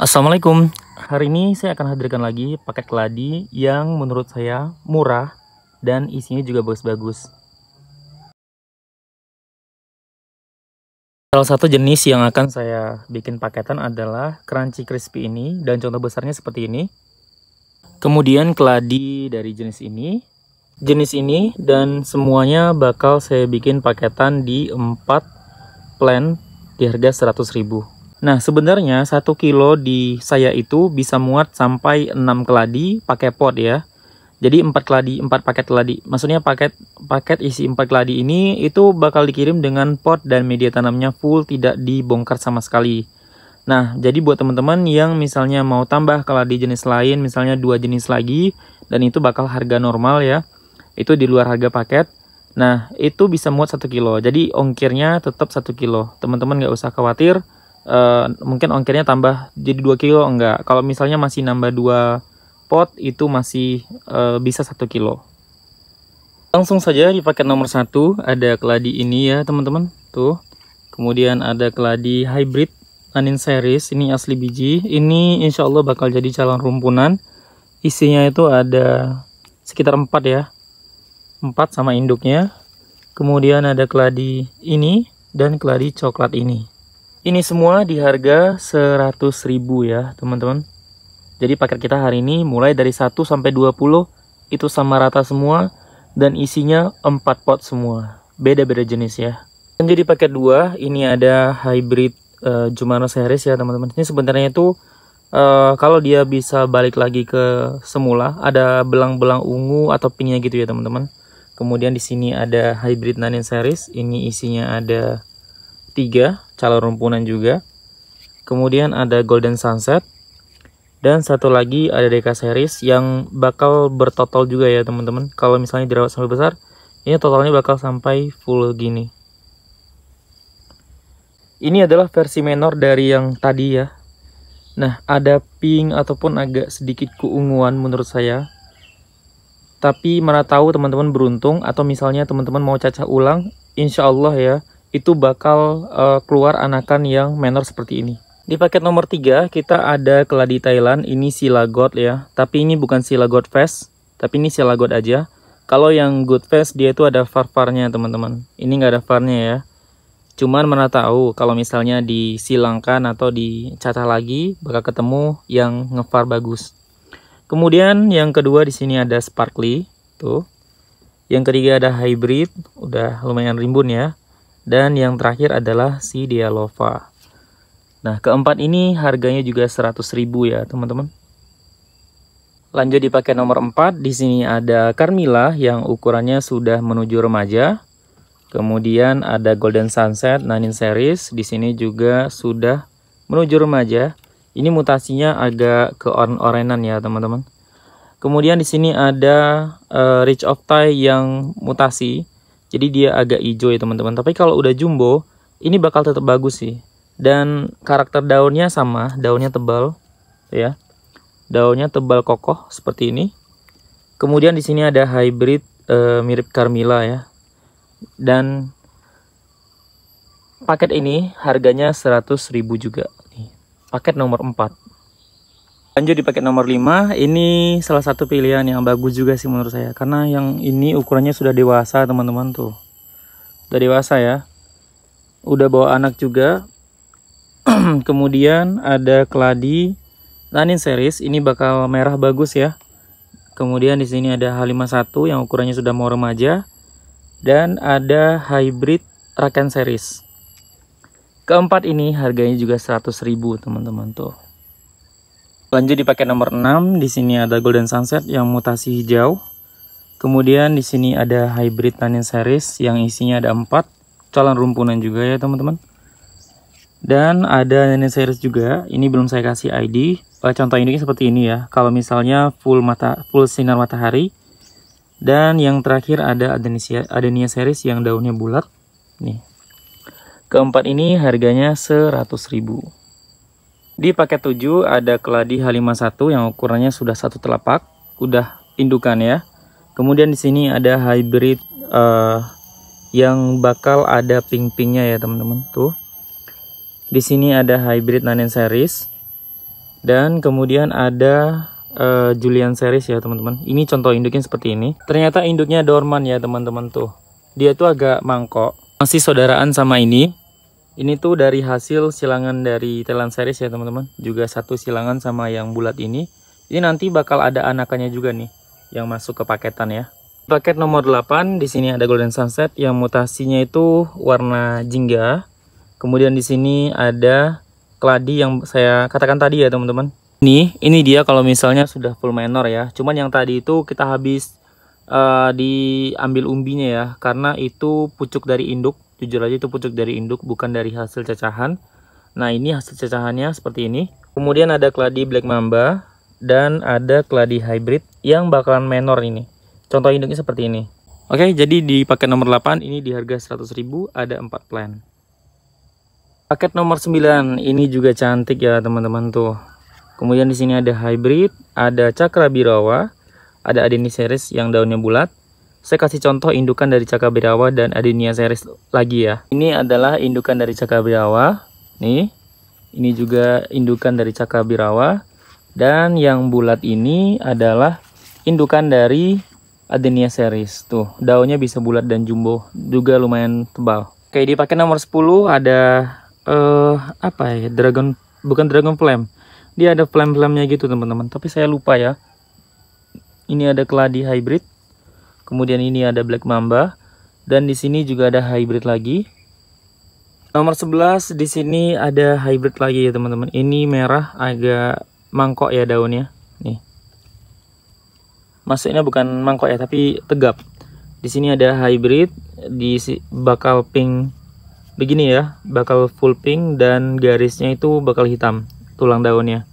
Assalamualaikum Hari ini saya akan hadirkan lagi paket keladi yang menurut saya murah dan isinya juga bagus-bagus Salah satu jenis yang akan saya bikin paketan adalah crunchy crispy ini dan contoh besarnya seperti ini Kemudian keladi dari jenis ini Jenis ini dan semuanya bakal saya bikin paketan di 4 plan di harga 100 ribu Nah, sebenarnya 1 kilo di saya itu bisa muat sampai 6 keladi pakai pot ya. Jadi 4 keladi, 4 paket keladi. Maksudnya paket paket isi 4 keladi ini itu bakal dikirim dengan pot dan media tanamnya full tidak dibongkar sama sekali. Nah, jadi buat teman-teman yang misalnya mau tambah keladi jenis lain, misalnya dua jenis lagi dan itu bakal harga normal ya. Itu di luar harga paket. Nah, itu bisa muat 1 kilo. Jadi ongkirnya tetap 1 kilo. Teman-teman nggak usah khawatir uh, mungkin ongkirnya tambah jadi 2 kilo enggak. Kalau misalnya masih nambah 2 pot itu masih uh, bisa 1 kilo. Langsung saja di paket nomor 1 ada keladi ini ya teman-teman. Tuh. Kemudian ada keladi hybrid anin series ini asli biji. Ini insya Allah bakal jadi calon rumpunan. Isinya itu ada sekitar 4 ya. 4 sama induknya. Kemudian ada keladi ini dan keladi coklat ini. Ini semua di harga 100.000 ya, teman-teman. Jadi paket kita hari ini mulai dari 1 sampai 20 itu sama rata semua dan isinya 4 pot semua. Beda-beda jenis ya. Dan jadi paket 2 ini ada hybrid uh, Jumano series ya, teman-teman. Ini sebenarnya itu uh, kalau dia bisa balik lagi ke semula ada belang-belang ungu atau pinknya gitu ya, teman-teman. Kemudian di sini ada hybrid nanin series, ini isinya ada tiga calon rumpunan juga. Kemudian ada Golden Sunset. Dan satu lagi ada Deka Series yang bakal bertotal juga ya teman-teman. Kalau misalnya dirawat sampai besar, ini totalnya bakal sampai full gini. Ini adalah versi menor dari yang tadi ya. Nah, ada pink ataupun agak sedikit keunguan menurut saya. Tapi mana tahu teman-teman beruntung atau misalnya teman-teman mau cacah ulang, insya Allah ya itu bakal uh, keluar anakan yang menor seperti ini. Di paket nomor 3 kita ada keladi Thailand, ini Sila God ya. Tapi ini bukan Sila God Fest, tapi ini Sila God aja. Kalau yang Good Fest dia itu ada far-farnya teman-teman. Ini nggak ada farnya ya. Cuman mana tahu kalau misalnya disilangkan atau dicatah lagi bakal ketemu yang ngefar bagus. Kemudian yang kedua di sini ada Sparkly, tuh. Yang ketiga ada Hybrid, udah lumayan rimbun ya dan yang terakhir adalah si Dialova. Nah, keempat ini harganya juga 100.000 ya, teman-teman. Lanjut dipakai nomor 4, di sini ada Carmilla yang ukurannya sudah menuju remaja. Kemudian ada Golden Sunset Nanin series, di sini juga sudah menuju remaja. Ini mutasinya agak ke oren-orenan ya, teman-teman. Kemudian di sini ada uh, eh, Rich of Thai yang mutasi jadi dia agak hijau ya teman-teman. Tapi kalau udah jumbo, ini bakal tetap bagus sih. Dan karakter daunnya sama, daunnya tebal ya. Daunnya tebal kokoh seperti ini. Kemudian di sini ada hybrid e, mirip Carmilla ya. Dan paket ini harganya 100.000 juga. Nih, paket nomor 4 lanjut di paket nomor 5 ini salah satu pilihan yang bagus juga sih menurut saya karena yang ini ukurannya sudah dewasa teman-teman tuh sudah dewasa ya udah bawa anak juga kemudian ada keladi Lanin nah, series ini bakal merah bagus ya kemudian di sini ada H51 yang ukurannya sudah mau remaja dan ada hybrid Rakan series keempat ini harganya juga ribu teman-teman tuh Lanjut dipakai nomor 6, di sini ada Golden Sunset yang mutasi hijau. Kemudian di sini ada hybrid Tanin series yang isinya ada 4 calon rumpunan juga ya teman-teman. Dan ada Tanin series juga, ini belum saya kasih ID. Eh, contoh ini seperti ini ya, kalau misalnya full mata full sinar matahari. Dan yang terakhir ada Adenia, Adenia series yang daunnya bulat. Nih. Keempat ini harganya ribu di paket 7 ada keladi H51 yang ukurannya sudah satu telapak, udah indukan ya. Kemudian di sini ada hybrid uh, yang bakal ada ping-pingnya ya teman-teman tuh. Di sini ada hybrid Nanen series dan kemudian ada uh, Julian series ya teman-teman. Ini contoh induknya seperti ini. Ternyata induknya dorman ya teman-teman tuh. Dia tuh agak mangkok. Masih saudaraan sama ini. Ini tuh dari hasil silangan dari Thailand series ya teman-teman. Juga satu silangan sama yang bulat ini. Ini nanti bakal ada anakannya juga nih yang masuk ke paketan ya. Paket nomor 8 di sini ada Golden Sunset yang mutasinya itu warna jingga. Kemudian di sini ada keladi yang saya katakan tadi ya teman-teman. Ini ini dia kalau misalnya sudah full minor ya. Cuman yang tadi itu kita habis uh, diambil umbinya ya karena itu pucuk dari induk jujur aja itu pucuk dari induk bukan dari hasil cacahan nah ini hasil cacahannya seperti ini kemudian ada keladi black mamba dan ada keladi hybrid yang bakalan menor ini contoh induknya seperti ini oke jadi di paket nomor 8 ini di harga ribu ada 4 plan paket nomor 9 ini juga cantik ya teman-teman tuh kemudian di sini ada hybrid ada cakra birawa ada adenis series yang daunnya bulat saya kasih contoh indukan dari Cakabirawa dan Adenia series lagi ya. Ini adalah indukan dari Cakabirawa. Nih. Ini juga indukan dari Cakabirawa dan yang bulat ini adalah indukan dari Adenia series. Tuh, daunnya bisa bulat dan jumbo, juga lumayan tebal. Oke, dipakai nomor 10 ada uh, apa ya? Dragon bukan dragon flame. Dia ada flame-flamenya gitu, teman-teman. Tapi saya lupa ya. Ini ada keladi hybrid Kemudian ini ada Black Mamba dan di sini juga ada hybrid lagi. Nomor 11 di sini ada hybrid lagi ya teman-teman. Ini merah agak mangkok ya daunnya. Nih. Masuknya bukan mangkok ya tapi tegap. Di sini ada hybrid di bakal pink begini ya, bakal full pink dan garisnya itu bakal hitam tulang daunnya.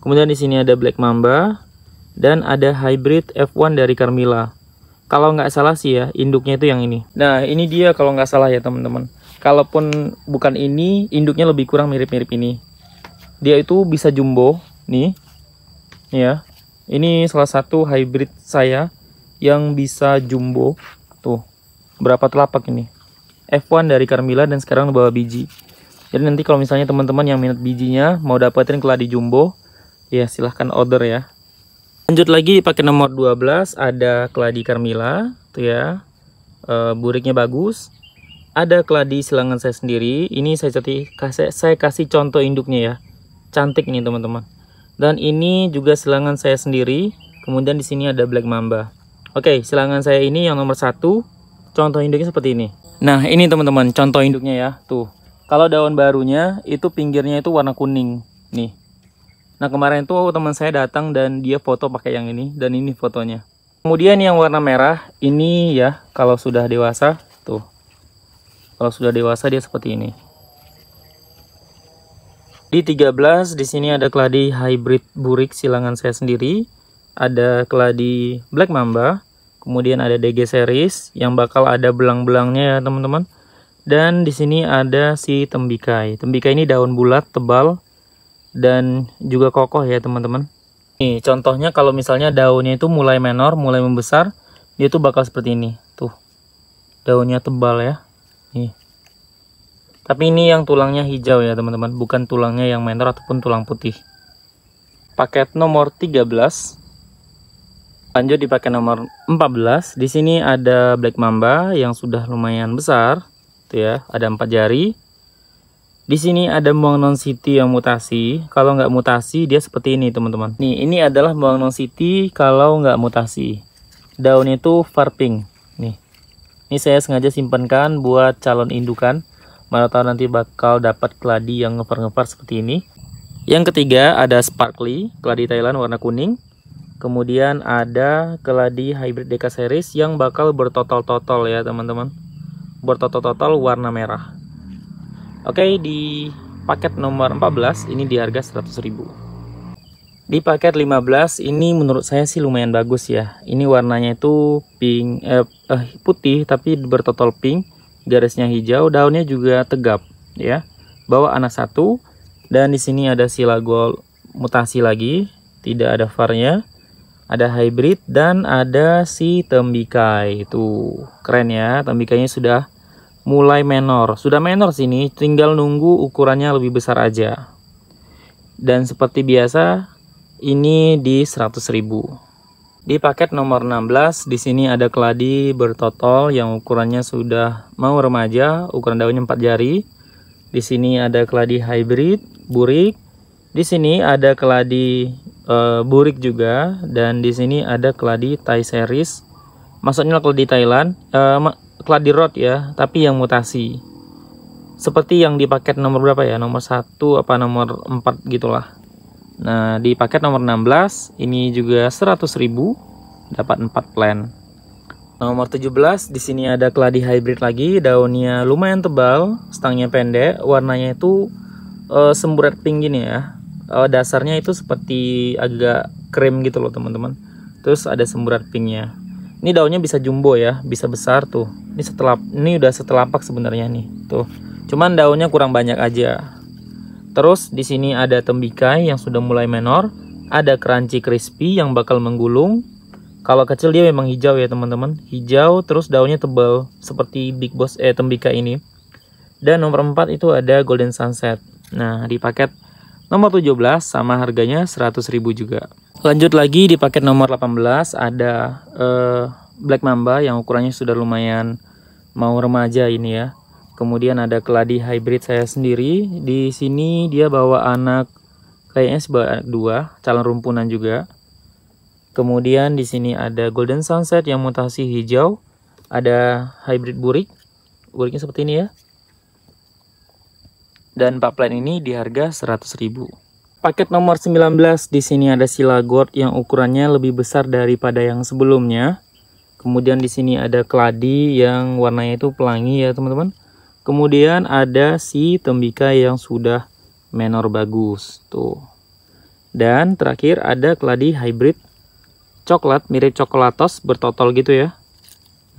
Kemudian di sini ada Black Mamba dan ada hybrid F1 dari Carmilla kalau nggak salah sih ya induknya itu yang ini nah ini dia kalau nggak salah ya teman-teman kalaupun bukan ini induknya lebih kurang mirip-mirip ini dia itu bisa jumbo nih ya ini salah satu hybrid saya yang bisa jumbo tuh berapa telapak ini F1 dari Carmilla dan sekarang bawa biji jadi nanti kalau misalnya teman-teman yang minat bijinya mau dapetin keladi jumbo ya silahkan order ya lanjut lagi pakai nomor 12 ada keladi Carmila tuh ya e, buriknya bagus ada keladi silangan saya sendiri ini saya ceti, kasih, saya kasih contoh induknya ya cantik nih teman-teman dan ini juga silangan saya sendiri kemudian di sini ada black mamba oke silangan saya ini yang nomor satu contoh induknya seperti ini nah ini teman-teman contoh induknya ya tuh kalau daun barunya itu pinggirnya itu warna kuning nih Nah kemarin tuh teman saya datang dan dia foto pakai yang ini dan ini fotonya. Kemudian yang warna merah ini ya kalau sudah dewasa tuh. Kalau sudah dewasa dia seperti ini. Di 13 di sini ada keladi hybrid burik silangan saya sendiri, ada keladi black mamba, kemudian ada DG series yang bakal ada belang-belangnya ya teman-teman. Dan di sini ada si tembikai. Tembikai ini daun bulat tebal dan juga kokoh ya teman-teman. Nih contohnya kalau misalnya daunnya itu mulai menor, mulai membesar, dia tuh bakal seperti ini. Tuh, daunnya tebal ya. Nih. Tapi ini yang tulangnya hijau ya teman-teman, bukan tulangnya yang menor ataupun tulang putih. Paket nomor 13. Lanjut di paket nomor 14. Di sini ada black mamba yang sudah lumayan besar. Tuh ya, ada empat jari. Di sini ada muang non city yang mutasi. Kalau nggak mutasi, dia seperti ini, teman-teman. Nih, ini adalah muang non city kalau nggak mutasi. Daun itu farping. Nih. Ini saya sengaja simpankan buat calon indukan. Mana tahu nanti bakal dapat keladi yang ngepar-ngepar seperti ini. Yang ketiga ada sparkly, keladi Thailand warna kuning. Kemudian ada keladi hybrid Deca series yang bakal bertotol-totol ya, teman-teman. Bertotol-totol warna merah. Oke, di paket nomor 14 ini di harga 100.000. Di paket 15 ini menurut saya sih lumayan bagus ya. Ini warnanya itu pink eh, eh putih tapi bertotol pink, garisnya hijau, daunnya juga tegap ya. Bawa anak satu dan di sini ada silagol mutasi lagi, tidak ada varnya ada hybrid dan ada si tembikai itu keren ya tembikainya sudah mulai menor. Sudah menor sini, tinggal nunggu ukurannya lebih besar aja. Dan seperti biasa, ini di 100.000. Di paket nomor 16, di sini ada keladi bertotol yang ukurannya sudah mau remaja, ukuran daunnya 4 jari. Di sini ada keladi hybrid, burik. Di sini ada keladi e, burik juga dan di sini ada keladi Thai series. Maksudnya keladi Thailand, e, di rot ya, tapi yang mutasi. Seperti yang di paket nomor berapa ya? Nomor 1 apa nomor 4 gitulah. Nah, di paket nomor 16 ini juga 100.000 dapat 4 plan. Nomor 17 di sini ada keladi hybrid lagi, daunnya lumayan tebal, stangnya pendek, warnanya itu e, semburat pink gini ya. E, dasarnya itu seperti agak krim gitu loh, teman-teman. Terus ada semburat pinknya ini daunnya bisa jumbo ya bisa besar tuh ini setelah ini udah setelapak sebenarnya nih tuh cuman daunnya kurang banyak aja terus di sini ada tembikai yang sudah mulai menor ada crunchy crispy yang bakal menggulung kalau kecil dia memang hijau ya teman-teman hijau terus daunnya tebal seperti big boss eh tembikai ini dan nomor 4 itu ada golden sunset nah di paket Nomor 17 sama harganya 100.000 juga. Lanjut lagi di paket nomor 18 ada uh, Black Mamba yang ukurannya sudah lumayan mau remaja ini ya. Kemudian ada keladi hybrid saya sendiri. Di sini dia bawa anak kayaknya sebuah dua, calon rumpunan juga. Kemudian di sini ada Golden Sunset yang mutasi hijau, ada hybrid burik. Buriknya seperti ini ya dan plan ini di harga 100.000. Paket nomor 19 di sini ada sila gourd yang ukurannya lebih besar daripada yang sebelumnya. Kemudian di sini ada keladi yang warnanya itu pelangi ya teman-teman. Kemudian ada si tembika yang sudah menor bagus tuh. Dan terakhir ada keladi hybrid coklat mirip coklatos bertotol gitu ya.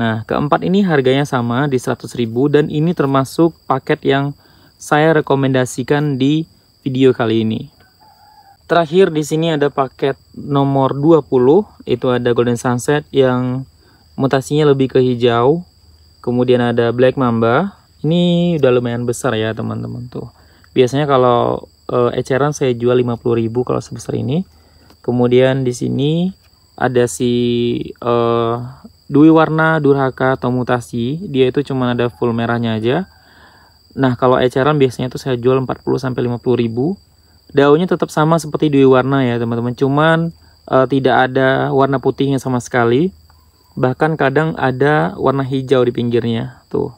Nah, keempat ini harganya sama di 100.000 dan ini termasuk paket yang saya rekomendasikan di video kali ini. Terakhir di sini ada paket nomor 20, itu ada Golden Sunset yang mutasinya lebih ke hijau. Kemudian ada Black Mamba. Ini udah lumayan besar ya teman-teman tuh. Biasanya kalau uh, eceran saya jual 50.000 kalau sebesar ini. Kemudian di sini ada si uh, Dwi Warna Durhaka atau mutasi. Dia itu cuma ada full merahnya aja Nah, kalau eceran biasanya itu saya jual 40 sampai 50 ribu. Daunnya tetap sama seperti dui warna ya, teman-teman. Cuman e, tidak ada warna putihnya sama sekali. Bahkan kadang ada warna hijau di pinggirnya. Tuh.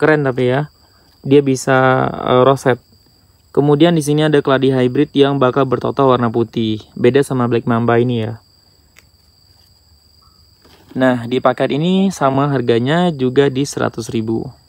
Keren tapi ya. Dia bisa e, roset. Kemudian di sini ada keladi hybrid yang bakal bertotal warna putih. Beda sama Black Mamba ini ya. Nah, di paket ini sama harganya juga di 100 ribu.